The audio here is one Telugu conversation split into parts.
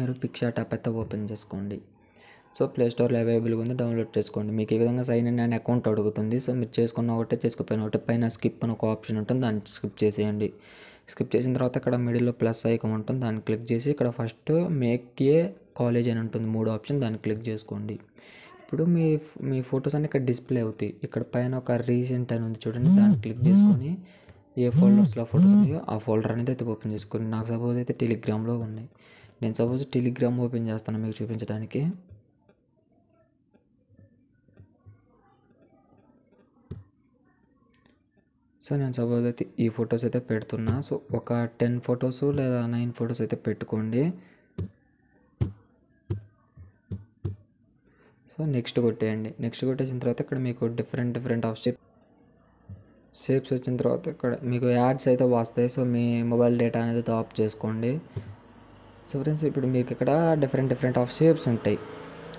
మీరు పిక్షా ట్యాప్ అయితే ఓపెన్ చేసుకోండి సో ప్లే స్టోర్లో అవైలబుల్గా ఉంది డౌన్లోడ్ చేసుకోండి మీకు ఈ విధంగా సైన్ ఇన్ అండ్ అకౌంట్ అడుగుతుంది సో మీరు చేసుకున్న ఒకటే చేసుకోపోయిన ఒకటి పైన స్కిప్ అని ఒక ఆప్షన్ ఉంటుంది దాన్ని స్కిప్ చేసేయండి స్కిప్ చేసిన తర్వాత ఇక్కడ మిడిల్లో ప్లస్ ఐకన్ ఉంటుంది దాన్ని క్లిక్ చేసి ఇక్కడ ఫస్ట్ మేక్ ఏ కాలేజ్ అని ఉంటుంది మూడు ఆప్షన్ దాన్ని క్లిక్ చేసుకోండి ఇప్పుడు మీ మీ ఫొటోస్ అన్ని ఇక్కడ డిస్ప్లే అవుతాయి ఇక్కడ పైన ఒక రీసెంట్ అని ఉంది చూడండి దాన్ని క్లిక్ చేసుకొని ఏ ఫోల్డర్స్లో ఫొటోస్ ఉన్నాయో ఆ ఫోల్డర్ అనేది అయితే ఓపెన్ చేసుకోండి నాకు సపోజ్ అయితే టెలిగ్రామ్లో ఉన్నాయి నేను సపోజ్ టెలిగ్రామ్ ఓపెన్ చేస్తాను మీకు చూపించడానికి సో నేను సపోజ్ అయితే ఈ ఫొటోస్ అయితే పెడుతున్నా సో ఒక టెన్ ఫొటోస్ లేదా నైన్ ఫొటోస్ అయితే పెట్టుకోండి సో నెక్స్ట్ కొట్టేయండి నెక్స్ట్ కొట్టేసిన తర్వాత ఇక్కడ మీకు different different of shape shapes వచ్చిన తర్వాత ఇక్కడ మీకు యాడ్స్ అయితే వస్తాయి సో మీ మొబైల్ డేటా అనేది ఆఫ్ చేసుకోండి సో ఫ్రెండ్స్ ఇప్పుడు మీకు ఇక్కడ డిఫరెంట్ డిఫరెంట్ ఆఫ్ షేప్స్ ఉంటాయి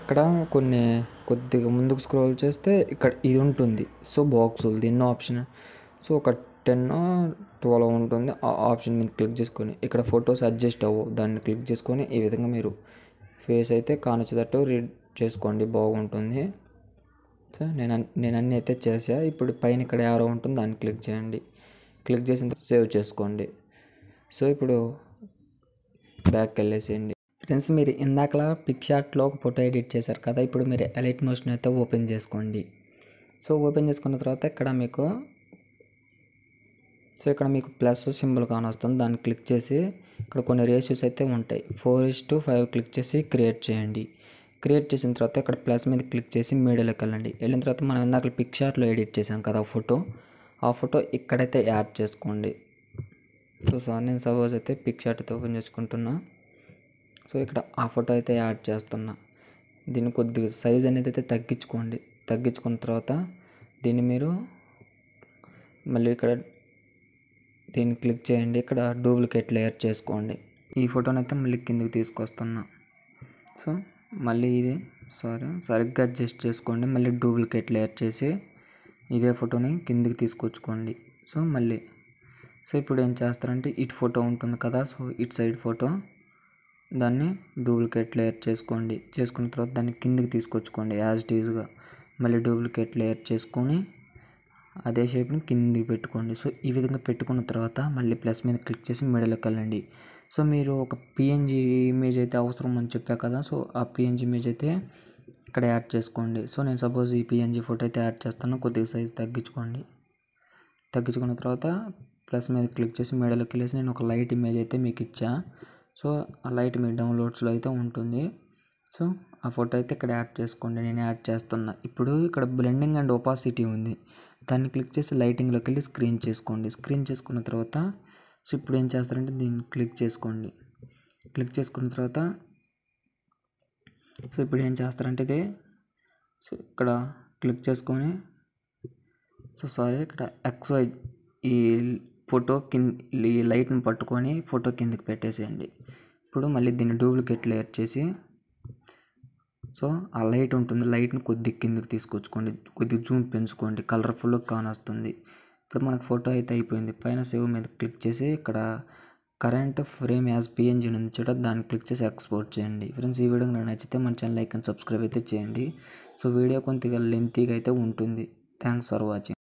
ఇక్కడ కొన్ని కొద్దిగా ముందుకు స్క్రోల్ చేస్తే ఇక్కడ ఇది ఉంటుంది సో బాక్సులు దీన్నో ఆప్షన్ సో ఒక టెన్ ట్వెల్వ్ ఉంటుంది ఆ ఆప్షన్ మీద క్లిక్ చేసుకొని ఇక్కడ ఫొటోస్ అడ్జస్ట్ అవ్వు దాన్ని క్లిక్ చేసుకొని ఈ విధంగా మీరు ఫేస్ అయితే కానొచ్చేటట్టు రీడ్ చేసుకోండి బాగుంటుంది సో నేను నేను అన్నీ అయితే చేసా ఇప్పుడు పైన ఇక్కడ ఎవరో ఉంటుంది దాన్ని క్లిక్ చేయండి క్లిక్ చేసిన సేవ్ చేసుకోండి సో ఇప్పుడు బ్యాక్ వెళ్ళేసేయండి ఫ్రెండ్స్ మీరు ఇందాకలా పిక్ షాట్లో ఒక ఫోటో ఎడిట్ చేశారు కదా ఇప్పుడు మీరు ఎలైట్ మోషన్ అయితే ఓపెన్ చేసుకోండి సో ఓపెన్ చేసుకున్న తర్వాత ఇక్కడ మీకు సో ఇక్కడ మీకు ప్లస్ సింబల్ కానొస్తుంది దాన్ని క్లిక్ చేసి ఇక్కడ కొన్ని రేషియోస్ అయితే ఉంటాయి four is to five click చేసి క్రియేట్ చేయండి క్రియేట్ చేసిన తర్వాత ఇక్కడ ప్లస్ మీద క్లిక్ చేసి మీడియాలోకి వెళ్ళండి వెళ్ళిన తర్వాత మనం ఇందాక పిక్ షాట్లో ఎడిట్ చేసాం కదా ఫోటో ఆ ఫోటో ఇక్కడైతే యాడ్ చేసుకోండి సో సో నేను సపోజ్ అయితే పిక్ షాట్ ఓపెన్ చేసుకుంటున్నా సో ఇక్కడ ఆ ఫోటో అయితే యాడ్ చేస్తున్నా దీన్ని కొద్దిగా సైజ్ అనేది అయితే తగ్గించుకోండి తగ్గించుకున్న తర్వాత దీన్ని మీరు మళ్ళీ ఇక్కడ దీన్ని క్లిక్ చేయండి ఇక్కడ డూప్లికేట్ లేయర్ చేసుకోండి ఈ ఫోటోని అయితే మళ్ళీ కిందికి తీసుకొస్తున్నా సో మళ్ళీ ఇది సారీ సరిగ్గా అడ్జస్ట్ చేసుకోండి మళ్ళీ డూప్లికేట్ లేయర్ చేసి ఇదే ఫోటోని కిందికి తీసుకొచ్చుకోండి సో మళ్ళీ సో ఇప్పుడు ఏం చేస్తారంటే ఇటు ఫోటో ఉంటుంది కదా సో ఇటు సైడ్ ఫోటో దాన్ని డూప్లికేట్ లేయర్ చేసుకోండి చేసుకున్న తర్వాత దాన్ని కిందికి తీసుకొచ్చుకోండి యాజ్ ఈజ్గా మళ్ళీ డూప్లికేట్ లేయర్ చేసుకొని అదే షేప్ని కిందికి పెట్టుకోండి సో ఈ విధంగా పెట్టుకున్న తర్వాత మళ్ళీ ప్లస్ మీద క్లిక్ చేసి మిడల్కి వెళ్ళండి సో మీరు ఒక పిఎన్జీ ఇమేజ్ అయితే అవసరం అని చెప్పా కదా సో ఆ పిఎన్జీ ఇమేజ్ అయితే ఇక్కడ యాడ్ చేసుకోండి సో నేను సపోజ్ ఈ పిఎన్జీ ఫోటో అయితే యాడ్ చేస్తాను కొద్దిగా సైజ్ తగ్గించుకోండి తగ్గించుకున్న తర్వాత ప్లస్ మీద క్లిక్ చేసి మెడలోకి వెళ్ళేసి నేను ఒక లైట్ ఇమేజ్ అయితే మీకు ఇచ్చా సో ఆ లైట్ మీ డౌన్లోడ్స్లో అయితే ఉంటుంది సో ఆ ఫోటో అయితే ఇక్కడ యాడ్ చేసుకోండి నేను యాడ్ చేస్తున్నా ఇప్పుడు ఇక్కడ బ్లెండింగ్ అండ్ ఒపాసిటీ ఉంది దాన్ని క్లిక్ చేసి లైటింగ్లోకి వెళ్ళి స్క్రీన్ చేసుకోండి స్క్రీన్ చేసుకున్న తర్వాత సో ఇప్పుడు ఏం చేస్తారంటే దీన్ని క్లిక్ చేసుకోండి క్లిక్ చేసుకున్న తర్వాత సో ఇప్పుడు ఏం చేస్తారంటే ఇది సో ఇక్కడ క్లిక్ చేసుకొని సో సారీ ఇక్కడ ఎక్స్వై ఈ ఫోటో కింద ఈ లైట్ని పట్టుకొని ఫోటో కిందకి పెట్టేసేయండి ఇప్పుడు మళ్ళీ దీన్ని డూప్లికేట్ లేయర్ చేసి సో ఆ లైట్ ఉంటుంది లైట్ని కొద్దిగా కిందకి తీసుకొచ్చుకోండి కొద్దిగా జూమ్ పెంచుకోండి కలర్ఫుల్గా కానొస్తుంది ఇప్పుడు మనకు ఫోటో అయితే అయిపోయింది పైన సేవ్ మీద క్లిక్ చేసి ఇక్కడ కరెంట్ ఫ్రేమ్ యాజ్ పిఎన్జీ ఉంది చూడ దాన్ని క్లిక్ చేసి ఎక్స్పోర్ట్ చేయండి ఫ్రెండ్స్ ఈ వీడియో నాకు నచ్చితే మన ఛానల్ లైక్ అండ్ సబ్స్క్రైబ్ అయితే చేయండి సో వీడియో కొంతగా లెంతీగా అయితే ఉంటుంది థ్యాంక్స్ ఫర్ వాచింగ్